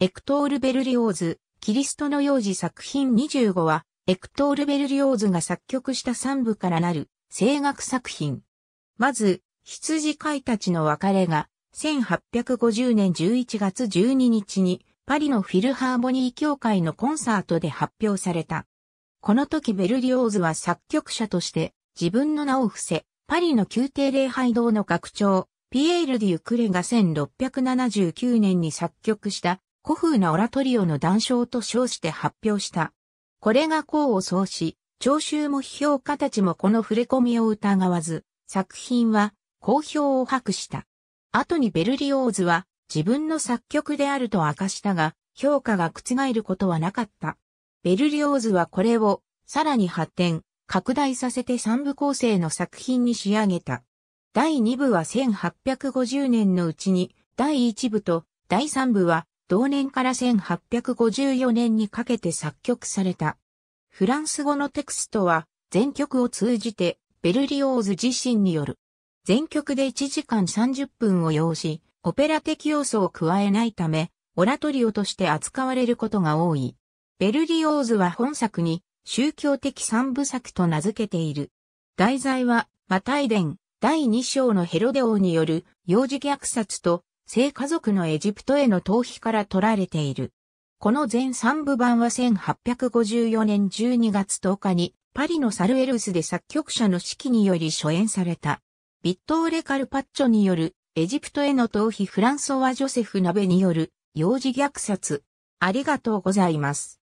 エクトール・ベルリオーズ、キリストの幼児作品25は、エクトール・ベルリオーズが作曲した3部からなる、声楽作品。まず、羊飼いたちの別れが、1850年11月12日に、パリのフィルハーモニー協会のコンサートで発表された。この時ベルリオーズは作曲者として、自分の名を伏せ、パリの宮廷礼拝堂の学長、ピエール・デュ・クレが1679年に作曲した古風なオラトリオの談笑と称して発表した。これが功を奏し、聴衆も批評家たちもこの触れ込みを疑わず、作品は好評を博した。後にベルリオーズは自分の作曲であると明かしたが、評価が覆ることはなかった。ベルリオーズはこれをさらに発展、拡大させて三部構成の作品に仕上げた。第二部は1850年のうちに、第一部と第三部は同年から1854年にかけて作曲された。フランス語のテクストは全曲を通じてベルリオーズ自身による。全曲で1時間30分を要し、オペラ的要素を加えないため、オラトリオとして扱われることが多い。ベルリオーズは本作に宗教的三部作と名付けている。題材は、マタイ伝、第2章のヘロデ王による幼児虐殺と性家族のエジプトへの逃避から取られている。この全3部版は1854年12月10日にパリのサルエルスで作曲者の指揮により初演された。ビットーレ・カルパッチョによるエジプトへの逃避フランソワ・ジョセフ・ナベによる幼児虐殺。ありがとうございます。